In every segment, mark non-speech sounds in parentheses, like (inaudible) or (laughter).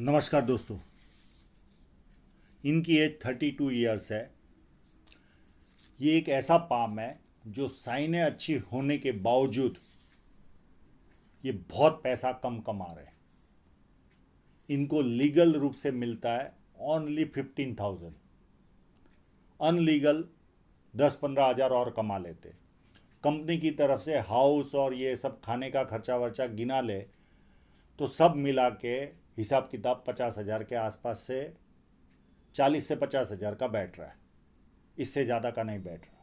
नमस्कार दोस्तों इनकी एज थर्टी टू ईयर्स है ये एक ऐसा पाम है जो साइनें अच्छी होने के बावजूद ये बहुत पैसा कम कमा रहे हैं इनको लीगल रूप से मिलता है ओनली फिफ्टीन थाउजेंड अनलीगल दस पंद्रह हज़ार और कमा लेते कंपनी की तरफ से हाउस और ये सब खाने का खर्चा वर्चा गिना ले तो सब मिला के हिसाब किताब पचास हज़ार के आसपास से चालीस से पचास हज़ार का बैठ रहा है इससे ज़्यादा का नहीं बैठ रहा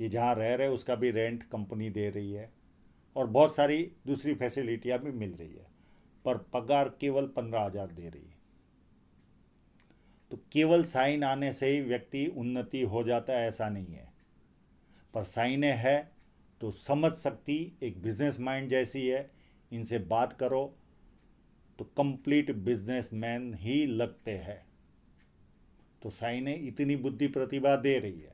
ये जहाँ रह रहे उसका भी रेंट कंपनी दे रही है और बहुत सारी दूसरी फैसिलिटियाँ भी मिल रही है पर पगार केवल पंद्रह हज़ार दे रही है तो केवल साइन आने से ही व्यक्ति उन्नति हो जाता है ऐसा नहीं है पर साइने है तो समझ सकती एक बिजनेस माइंड जैसी है इनसे बात करो तो कंप्लीट बिजनेसमैन ही लगते हैं तो साई ने इतनी बुद्धि प्रतिभा दे रही है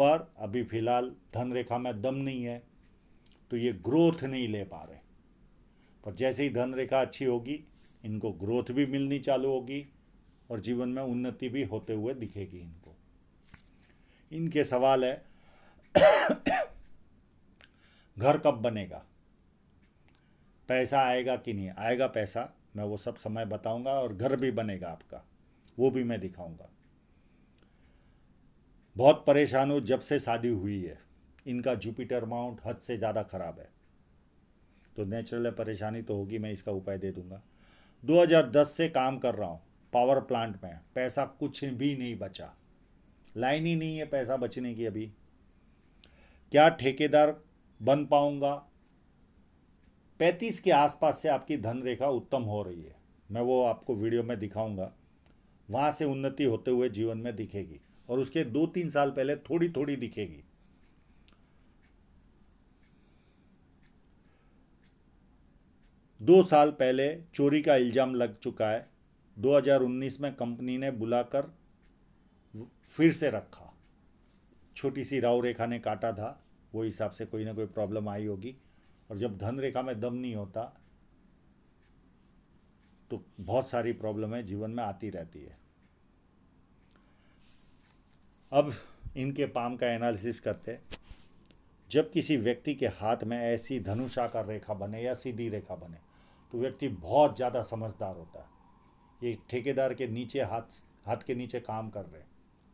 पर अभी फिलहाल धन रेखा में दम नहीं है तो ये ग्रोथ नहीं ले पा रहे पर जैसे ही धन रेखा अच्छी होगी इनको ग्रोथ भी मिलनी चालू होगी और जीवन में उन्नति भी होते हुए दिखेगी इनको इनके सवाल है (coughs) घर कब बनेगा पैसा आएगा कि नहीं आएगा पैसा मैं वो सब समय बताऊंगा और घर भी बनेगा आपका वो भी मैं दिखाऊंगा बहुत परेशान हूँ जब से शादी हुई है इनका जुपिटर माउंट हद से ज़्यादा ख़राब है तो नेचुरल परेशानी तो होगी मैं इसका उपाय दे दूंगा 2010 से काम कर रहा हूँ पावर प्लांट में पैसा कुछ भी नहीं बचा लाइन ही नहीं है पैसा बचने की अभी क्या ठेकेदार बन पाऊंगा पैंतीस के आसपास से आपकी धन रेखा उत्तम हो रही है मैं वो आपको वीडियो में दिखाऊंगा वहाँ से उन्नति होते हुए जीवन में दिखेगी और उसके दो तीन साल पहले थोड़ी थोड़ी दिखेगी दो साल पहले चोरी का इल्ज़ाम लग चुका है 2019 में कंपनी ने बुलाकर फिर से रखा छोटी सी राव रेखा ने काटा था वो हिसाब से कोई ना कोई प्रॉब्लम आई होगी और जब धन रेखा में दम नहीं होता तो बहुत सारी प्रॉब्लमें जीवन में आती रहती है अब इनके पाम का एनालिसिस करते जब किसी व्यक्ति के हाथ में ऐसी धनुषाकार रेखा बने या सीधी रेखा बने तो व्यक्ति बहुत ज़्यादा समझदार होता है ये ठेकेदार के नीचे हाथ हाथ के नीचे काम कर रहे हैं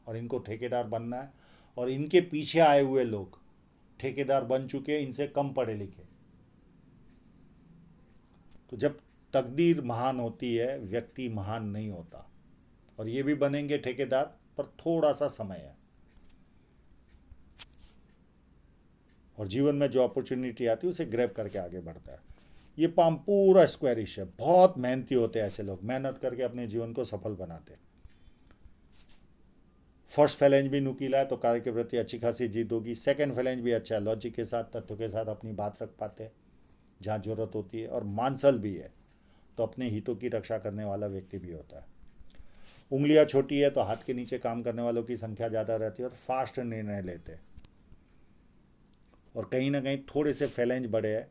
और इनको ठेकेदार बनना है और इनके पीछे आए हुए लोग ठेकेदार बन चुके हैं इनसे कम पढ़े लिखे तो जब तकदीर महान होती है व्यक्ति महान नहीं होता और ये भी बनेंगे ठेकेदार पर थोड़ा सा समय है और जीवन में जो अपॉर्चुनिटी आती है उसे ग्रैब करके आगे बढ़ता है ये पाम पूरा स्क्वायरिश है बहुत मेहनती होते हैं ऐसे लोग मेहनत करके अपने जीवन को सफल बनाते फर्स्ट फैलेंज भी नुकीला है तो कार्य के प्रति अच्छी खासी जीत होगी सेकेंड फैलेंज भी अच्छा है लॉजिक के साथ तथ्यों के साथ अपनी बात रख पाते हैं जहाँ जरूरत होती है और मानसल भी है तो अपने हितों की रक्षा करने वाला व्यक्ति भी होता है उंगलियाँ छोटी है तो हाथ के नीचे काम करने वालों की संख्या ज़्यादा रहती है और फास्ट निर्णय लेते हैं और कहीं ना कहीं थोड़े से फैलेंज बड़े हैं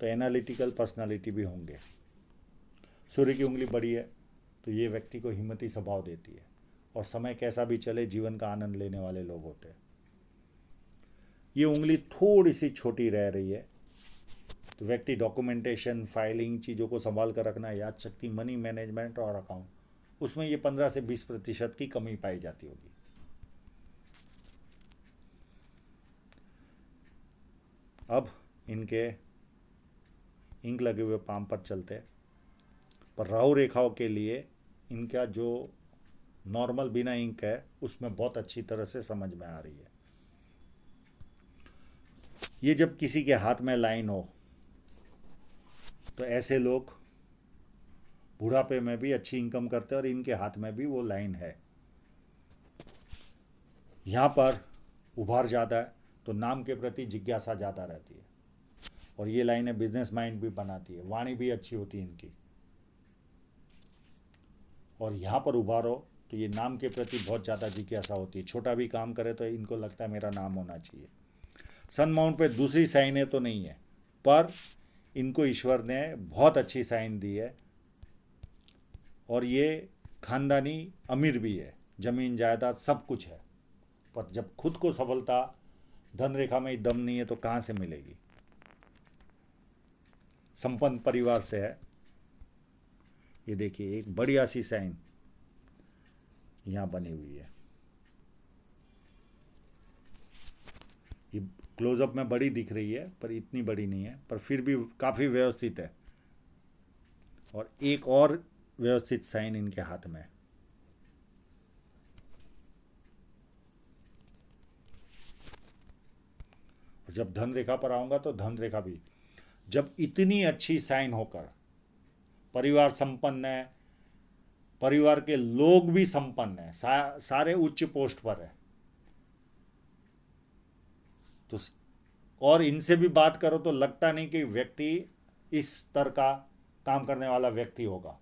तो एनालिटिकल पर्सनालिटी भी होंगे सूर्य की उंगली बड़ी है तो ये व्यक्ति को हिम्मती स्वभाव देती है और समय कैसा भी चले जीवन का आनंद लेने वाले लोग होते हैं ये उंगली थोड़ी सी छोटी रह रही है तो व्यक्ति डॉक्यूमेंटेशन फाइलिंग चीज़ों को संभाल कर रखना याद शक्ति मनी मैनेजमेंट और अकाउंट उसमें ये पंद्रह से बीस प्रतिशत की कमी पाई जाती होगी अब इनके इंक लगे हुए पाम पर चलते पर राहु रेखाओं के लिए इनका जो नॉर्मल बिना इंक है उसमें बहुत अच्छी तरह से समझ में आ रही है ये जब किसी के हाथ में लाइन हो तो ऐसे लोग बुढ़ापे में भी अच्छी इनकम करते हैं और इनके हाथ में भी वो लाइन है यहाँ पर उभार ज़्यादा है तो नाम के प्रति जिज्ञासा ज़्यादा रहती है और ये लाइनें बिजनेस माइंड भी बनाती है वाणी भी अच्छी होती है इनकी और यहाँ पर उभारो तो ये नाम के प्रति बहुत ज़्यादा जिज्ञासा होती है छोटा भी काम करे तो इनको लगता है मेरा नाम होना चाहिए सन माउंट पे दूसरी साइनें तो नहीं है पर इनको ईश्वर ने बहुत अच्छी साइन दी है और ये खानदानी अमीर भी है ज़मीन जायदाद सब कुछ है पर जब खुद को सफलता धन रेखा में दम नहीं है तो कहाँ से मिलेगी संपन्न परिवार से है ये देखिए एक बढ़िया सी साइन यहाँ बनी हुई है ये क्लोजअप में बड़ी दिख रही है पर इतनी बड़ी नहीं है पर फिर भी काफ़ी व्यवस्थित है और एक और व्यवस्थित साइन इनके हाथ में है जब धन रेखा पर आऊंगा तो धन रेखा भी जब इतनी अच्छी साइन होकर परिवार संपन्न है परिवार के लोग भी संपन्न है सा, सारे उच्च पोस्ट पर है तो और इनसे भी बात करो तो लगता नहीं कि व्यक्ति इस स्तर का काम करने वाला व्यक्ति होगा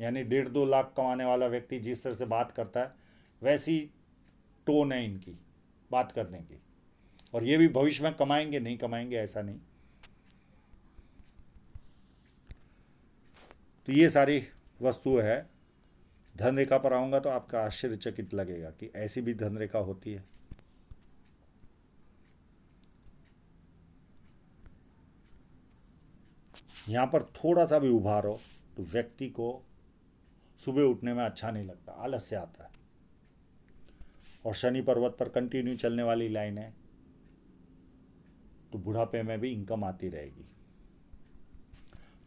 यानी डेढ़ दो लाख कमाने वाला व्यक्ति जिस तरह से बात करता है वैसी टोन है इनकी बात करने की और ये भी भविष्य में कमाएंगे नहीं कमाएंगे ऐसा नहीं तो ये सारी वस्तु है धन रेखा पर आऊंगा तो आपका आश्चर्यचकित लगेगा कि ऐसी भी धन रेखा होती है यहां पर थोड़ा सा भी उभार हो तो व्यक्ति को सुबह उठने में अच्छा नहीं लगता आलस्य आता है और शनि पर्वत पर कंटिन्यू चलने वाली लाइन है तो बुढ़ापे में भी इनकम आती रहेगी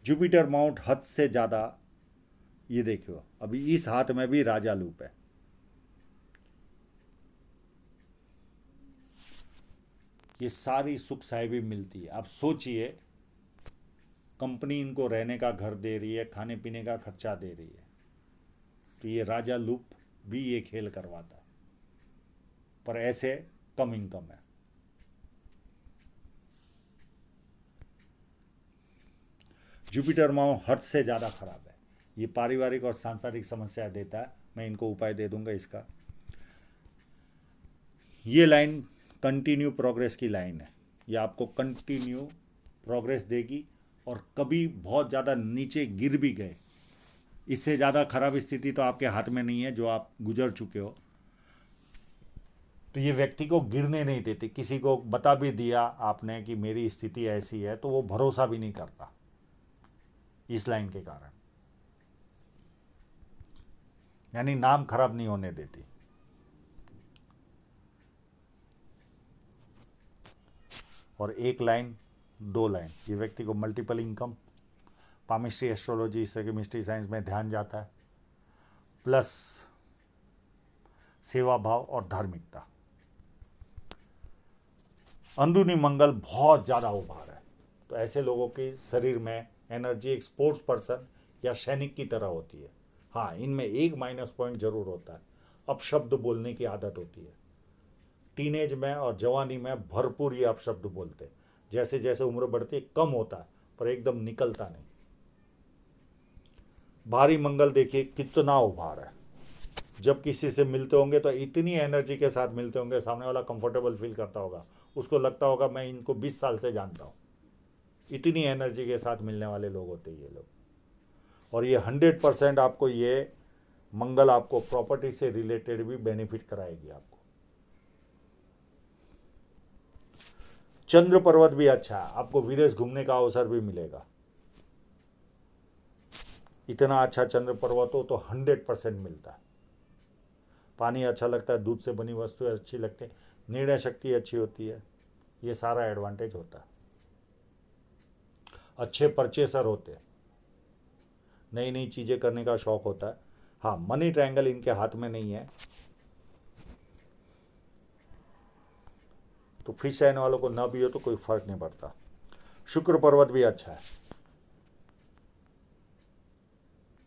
जुपिटर माउंट हद से ज़्यादा ये देखो अभी इस हाथ में भी राजा लूप है ये सारी सुख साहिबी मिलती है आप सोचिए कंपनी इनको रहने का घर दे रही है खाने पीने का खर्चा दे रही है तो ये राजा लूप भी ये खेल करवाता है पर ऐसे कम इनकम है जुपिटर माओ हर्ष से ज़्यादा खराब है ये पारिवारिक और सांसारिक समस्या देता है मैं इनको उपाय दे दूंगा इसका ये लाइन कंटिन्यू प्रोग्रेस की लाइन है ये आपको कंटिन्यू प्रोग्रेस देगी और कभी बहुत ज़्यादा नीचे गिर भी गए इससे ज़्यादा खराब स्थिति तो आपके हाथ में नहीं है जो आप गुजर चुके हो तो ये व्यक्ति को गिरने नहीं देते किसी को बता भी दिया आपने कि मेरी स्थिति ऐसी है तो वो भरोसा भी नहीं करता इस लाइन के कारण यानी नाम खराब नहीं होने देती और एक लाइन दो लाइन ये व्यक्ति को मल्टीपल इनकम पामिस्ट्री एस्ट्रोलॉजी इस तरह के मिस्ट्री साइंस में ध्यान जाता है प्लस सेवा भाव और धार्मिकता अंदरूनी मंगल बहुत ज़्यादा उभार है तो ऐसे लोगों के शरीर में एनर्जी एक स्पोर्ट्स पर्सन या सैनिक की तरह होती है हाँ इनमें एक माइनस पॉइंट जरूर होता है अपशब्द बोलने की आदत होती है टीनेज में और जवानी में भरपूर ये अपशब्द बोलते हैं जैसे जैसे उम्र बढ़ती कम होता है पर एकदम निकलता नहीं भारी मंगल देखिए कितना उभार है जब किसी से मिलते होंगे तो इतनी एनर्जी के साथ मिलते होंगे सामने वाला कंफर्टेबल फील करता होगा उसको लगता होगा मैं इनको 20 साल से जानता हूँ इतनी एनर्जी के साथ मिलने वाले लोग होते हैं ये लोग और ये हंड्रेड परसेंट आपको ये मंगल आपको प्रॉपर्टी से रिलेटेड भी बेनिफिट कराएगी आपको चंद्र पर्वत भी अच्छा है आपको विदेश घूमने का अवसर भी मिलेगा इतना अच्छा चंद्र पर्वत हो तो हंड्रेड परसेंट मिलता है पानी अच्छा लगता है दूध से बनी वस्तुएं अच्छी लगती है निर्णय शक्ति अच्छी होती है ये सारा एडवांटेज होता है अच्छे परचेसर होते हैं नई नई चीज़ें करने का शौक होता है हाँ मनी ट्रायंगल इनके हाथ में नहीं है तो फिश रहने वालों को ना भी हो तो कोई फर्क नहीं पड़ता शुक्र पर्वत भी अच्छा है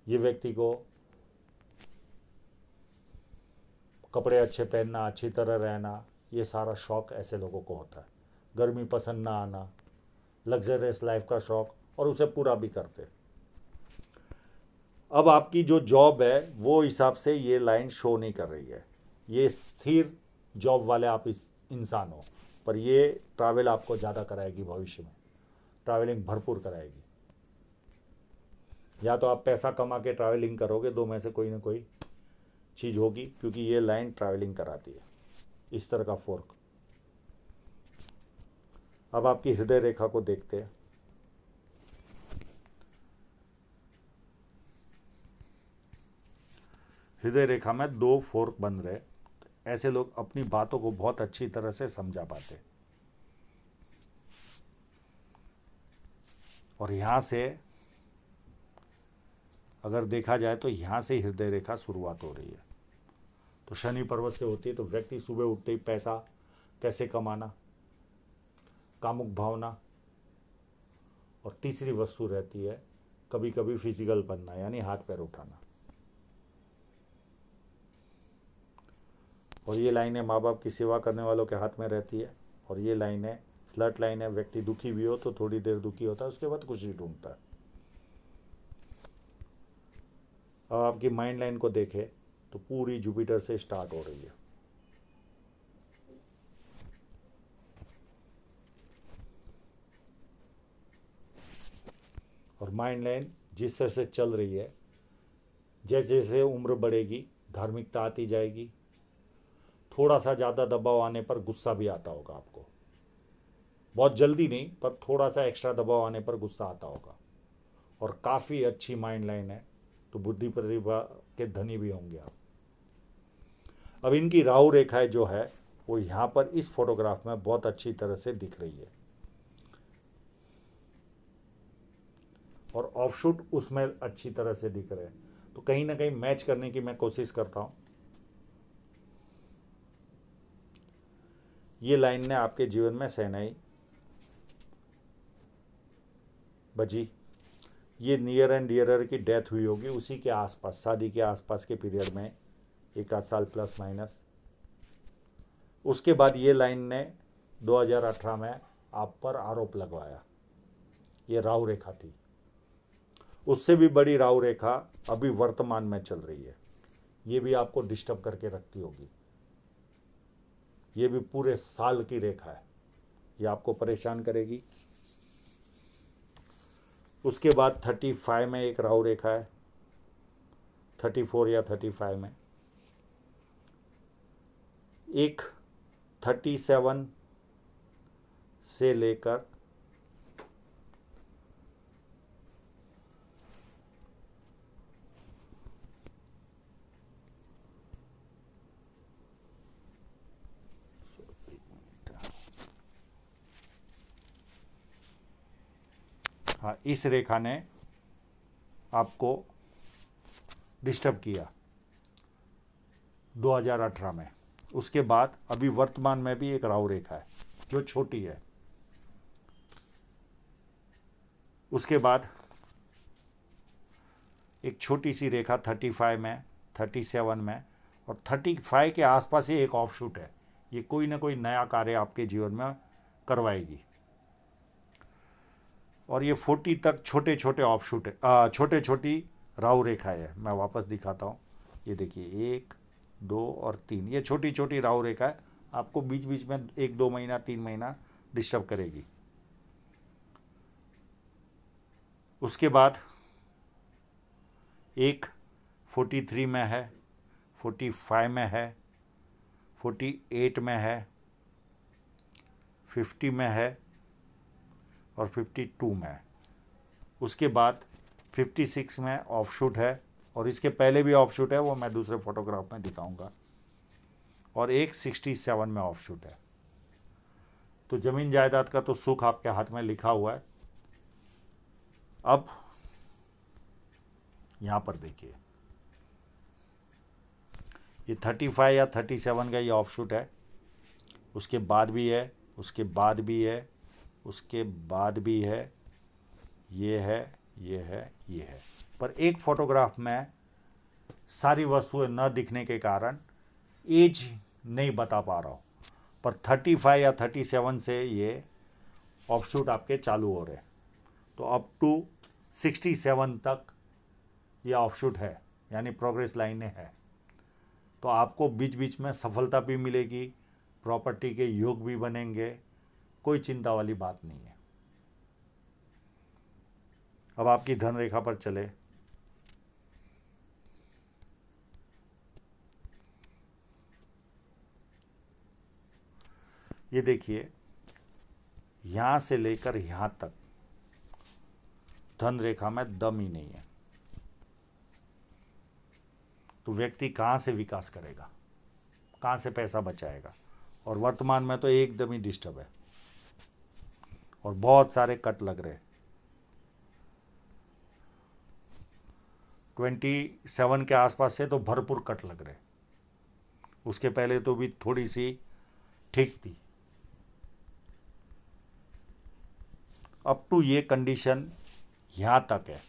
ये व्यक्ति को कपड़े अच्छे पहनना अच्छी तरह रहना ये सारा शौक ऐसे लोगों को होता है गर्मी पसंद ना आना लग्जरियस लाइफ का शौक और उसे पूरा भी करते अब आपकी जो जॉब है वो हिसाब से ये लाइन शो नहीं कर रही है ये स्थिर जॉब वाले आप इस इंसान हो पर ये ट्रैवल आपको ज़्यादा कराएगी भविष्य में ट्रैवलिंग भरपूर कराएगी या तो आप पैसा कमा के ट्रैवलिंग करोगे दो में से कोई ना कोई चीज़ होगी क्योंकि ये लाइन ट्रैवलिंग कराती है इस तरह का फोर्क अब आपकी हृदय रेखा को देखते हैं हृदय रेखा में दो फोर्क बन रहे ऐसे लोग अपनी बातों को बहुत अच्छी तरह से समझा पाते और यहाँ से अगर देखा जाए तो यहाँ से हृदय रेखा शुरुआत हो रही है तो शनि पर्वत से होती है तो व्यक्ति सुबह उठते ही पैसा कैसे कमाना कामुक भावना और तीसरी वस्तु रहती है कभी कभी फिजिकल बनना यानी हाथ पैर उठाना और ये लाइनें माँ बाप की सेवा करने वालों के हाथ में रहती है और ये लाइनें फ्लट लाइन है व्यक्ति दुखी भी हो तो थोड़ी देर दुखी होता है उसके बाद खुशी ढूंढता है अब आपकी माइंड लाइन को देखें तो पूरी जुपिटर से स्टार्ट हो रही है और माइंड लाइन जिस तरह से चल रही है जैसे जैसे उम्र बढ़ेगी धार्मिकता आती जाएगी थोड़ा सा ज़्यादा दबाव आने पर गुस्सा भी आता होगा आपको बहुत जल्दी नहीं पर थोड़ा सा एक्स्ट्रा दबाव आने पर गुस्सा आता होगा और काफ़ी अच्छी माइंड लाइन है तो बुद्धि प्रतिभा के धनी भी होंगे आप अब इनकी राहु रेखाएं जो है वो यहाँ पर इस फोटोग्राफ में बहुत अच्छी तरह से दिख रही है और ऑफशूट उसमें अच्छी तरह से दिख रहे हैं तो कहीं ना कहीं मैच करने की मैं कोशिश करता हूँ ये लाइन ने आपके जीवन में सहनाई बजी ये नियर एंड डियरर की डेथ हुई होगी उसी के आसपास शादी के आसपास के पीरियड में एक आध साल प्लस माइनस उसके बाद ये लाइन ने 2018 में आप पर आरोप लगवाया ये राहु रेखा थी उससे भी बड़ी राहु रेखा अभी वर्तमान में चल रही है ये भी आपको डिस्टर्ब करके रखती होगी ये भी पूरे साल की रेखा है ये आपको परेशान करेगी उसके बाद थर्टी फाइव में एक राहु रेखा है थर्टी फोर या थर्टी फाइव में एक थर्टी सेवन से लेकर इस रेखा ने आपको डिस्टर्ब किया 2018 में उसके बाद अभी वर्तमान में भी एक राव रेखा है जो छोटी है उसके बाद एक छोटी सी रेखा 35 में 37 में और 35 के आसपास ही एक ऑफ शूट है ये कोई ना कोई नया कार्य आपके जीवन में करवाएगी और ये फोर्टी तक छोटे छोटे ऑफ शूट छोटे छोटी राव रेखाएँ है मैं वापस दिखाता हूँ ये देखिए एक दो और तीन ये छोटी छोटी राव रेखा है आपको बीच बीच में एक दो महीना तीन महीना डिस्टर्ब करेगी उसके बाद एक फोर्टी थ्री में है फोर्टी फाइव में है फोर्टी एट में है फिफ्टी में है और 52 में उसके बाद 56 में ऑफ शूट है और इसके पहले भी ऑफ शूट है वो मैं दूसरे फोटोग्राफ में दिखाऊंगा और एक सिक्सटी सेवन में ऑफ शूट है तो ज़मीन जायदाद का तो सुख आपके हाथ में लिखा हुआ है अब यहाँ पर देखिए ये थर्टी फाइव या थर्टी सेवन का ये ऑफ शूट है उसके बाद भी है उसके बाद भी है उसके बाद भी है ये है ये है ये है पर एक फोटोग्राफ में सारी वस्तुएं न दिखने के कारण एज नहीं बता पा रहा हूँ पर 35 या 37 से ये ऑफशूट आपके चालू हो रहे हैं तो अप टू 67 तक ये ऑफशूट है यानी प्रोग्रेस लाइनें हैं तो आपको बीच बीच में सफलता भी मिलेगी प्रॉपर्टी के योग भी बनेंगे कोई चिंता वाली बात नहीं है अब आपकी धन रेखा पर चले ये देखिए यहां से लेकर यहां तक धन रेखा में दम ही नहीं है तो व्यक्ति कहां से विकास करेगा कहां से पैसा बचाएगा और वर्तमान में तो एकदम ही डिस्टर्ब है और बहुत सारे कट लग रहे ट्वेंटी सेवन के आसपास से तो भरपूर कट लग रहे उसके पहले तो भी थोड़ी सी ठीक थी अप टू ये कंडीशन यहाँ तक है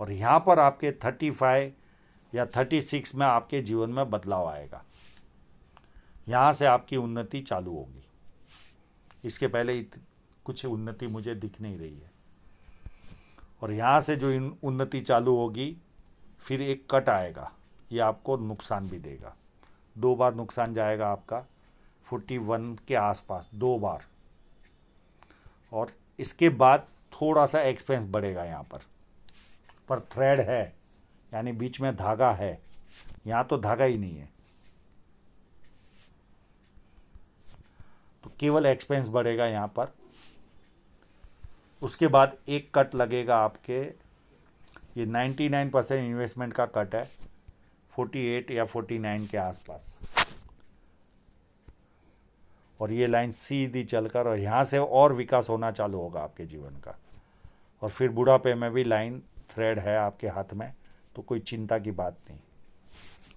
और यहाँ पर आपके थर्टी फाइव या थर्टी सिक्स में आपके जीवन में बदलाव आएगा यहाँ से आपकी उन्नति चालू होगी इसके पहले कुछ उन्नति मुझे दिख नहीं रही है और यहाँ से जो उन्नति चालू होगी फिर एक कट आएगा ये आपको नुकसान भी देगा दो बार नुकसान जाएगा आपका फोर्टी वन के आसपास दो बार और इसके बाद थोड़ा सा एक्सपेंस बढ़ेगा यहाँ पर पर थ्रेड है यानी बीच में धागा है यहाँ तो धागा ही नहीं है तो केवल एक्सपेंस बढ़ेगा यहाँ पर उसके बाद एक कट लगेगा आपके ये 99 परसेंट इन्वेस्टमेंट का कट है 48 या 49 के आसपास और ये लाइन सीधी चलकर और यहाँ से और विकास होना चालू होगा आपके जीवन का और फिर बुढ़ापे में भी लाइन थ्रेड है आपके हाथ में तो कोई चिंता की बात नहीं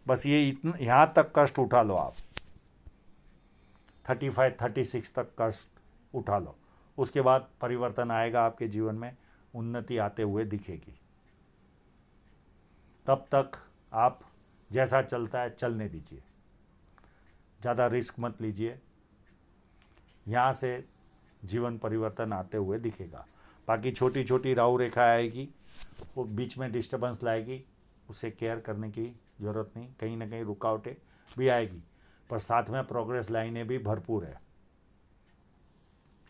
बस ये इतना यहाँ तक कष्ट उठा लो आप थर्टी फाइव थर्टी सिक्स तक कष्ट उठा लो उसके बाद परिवर्तन आएगा आपके जीवन में उन्नति आते हुए दिखेगी तब तक आप जैसा चलता है चलने दीजिए ज़्यादा रिस्क मत लीजिए यहाँ से जीवन परिवर्तन आते हुए दिखेगा बाकी छोटी छोटी राहु रेखा आएगी वो बीच में डिस्टर्बेंस लाएगी उसे केयर करने की ज़रूरत नहीं कहीं ना कहीं रुकावटें भी आएगी पर साथ में प्रोग्रेस लाइनें भी भरपूर है